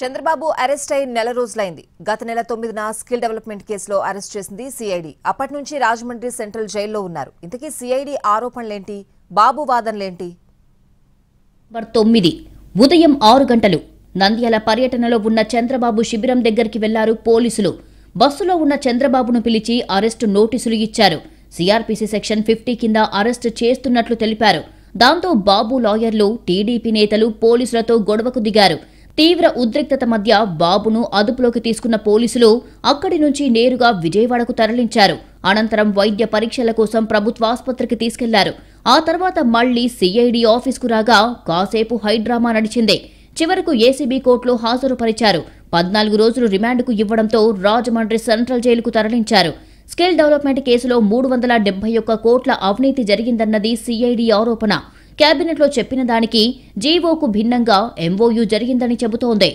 Chandrababu arrest అయి నెల రోజులైంది గత నెల తొమ్మిదిన స్కిల్ డెవలప్మెంట్ కేసులో అరెస్ట్ చేసింది సిఐడి అప్పటి నుంచి రాజమండ్రి సెంట్రల్ జైల్లో ఉన్నారు ఇంతకీ సిఐడి ఆరోపణలేంటి బాబు వాదనలేంటి తొమ్మిది ఉదయం ఆరు గంటలు నంద్యాల పర్యటనలో ఉన్న చంద్రబాబు శిబిరం దగ్గరికి వెళ్లారు పోలీసులు బస్సులో ఉన్న చంద్రబాబును పిలిచి అరెస్టు నోటీసులు ఇచ్చారు సిఆర్పీసీ సెక్షన్ ఫిఫ్టీ కింద అరెస్టు చేస్తున్నట్లు తెలిపారు దాంతో బాబు లాయర్లు టీడీపీ నేతలు పోలీసులతో గొడవకు దిగారు తీవ్ర ఉద్రిక్తత మధ్య బాబును అదుపులోకి తీసుకున్న పోలీసులు అక్కడి నుంచి నేరుగా విజయవాడకు తరలించారు అనంతరం వైద్య పరీక్షల కోసం ప్రభుత్వాసుపత్రికి తీసుకెళ్లారు ఆ తర్వాత మళ్లీ సిఐడి ఆఫీసుకు రాగా కాసేపు హైడ్రామా నడిచింది చివరకు ఏసీబీ కోర్టులో హాజరుపరిచారు పద్నాలుగు రోజులు రిమాండ్కు ఇవ్వడంతో రాజమండ్రి సెంట్రల్ జైలుకు తరలించారు స్కిల్ డెవలప్మెంట్ కేసులో మూడు వందల డెబ్బై ఒక్క కోట్ల అవినీతి జరిగిందన్నది సిఐడి ఆరోపణ కేబినెట్లో చెప్పిన దానికి జీవోకు భిన్నంగా ఎంఓయూ జరిగిందని చెబుతోంది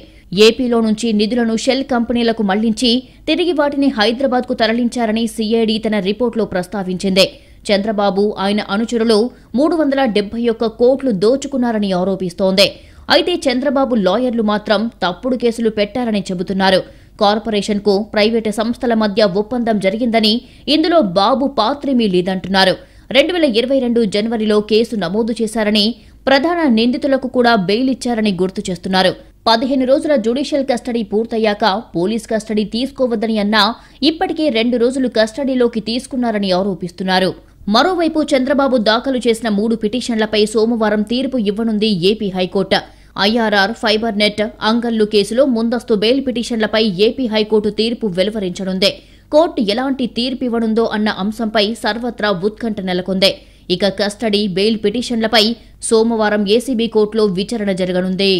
ఏపీలో నుంచి నిధులను షెల్ కంపెనీలకు మళ్లించి తిరిగి వాటిని హైదరాబాద్కు తరలించారని సీఐడి తన రిపోర్టులో ప్రస్తావించింది చంద్రబాబు ఆయన అనుచరులు మూడు వందల డెబ్బై ఒక్క కోట్లు దోచుకున్నారని ఆరోపిస్తోంది అయితే చంద్రబాబు లాయర్లు మాత్రం తప్పుడు కేసులు పెట్టారని చెబుతున్నారు కార్పొరేషన్కు ప్రైవేటు సంస్థల మధ్య ఒప్పందం జరిగిందని ఇందులో బాబు పాత్రమీ లేదంటున్నారు రెండు వేల ఇరవై రెండు జనవరిలో కేసు నమోదు చేశారని ప్రధాన నిందితులకు కూడా బెయిల్ ఇచ్చారని గుర్తు చేస్తున్నారు పదిహేను రోజుల జ్యుడిషియల్ కస్టడీ పూర్తయ్యాక పోలీస్ కస్టడీ తీసుకోవద్దని అన్నా ఇప్పటికే రెండు రోజులు కస్టడీలోకి తీసుకున్నారని ఆరోపిస్తున్నారు మరోవైపు చంద్రబాబు దాఖలు చేసిన మూడు పిటిషన్లపై సోమవారం తీర్పు ఇవ్వనుంది AP high court IRR fibre net Angallu కేసులో ముందస్తు బెయిల్ పిటిషన్లపై ఏపీ హైకోర్టు తీర్పు వెలువరించనుంది కోర్టు ఎలాంటి తీర్పివ్వనుందో అన్న అంశంపై సర్వత్రా ఉత్కంఠ నెలకొందే ఇక కస్టడీ బెయిల్ పిటిషన్లపై సోమవారం ఏసీబీ కోర్టులో విచారణ జరగనుంది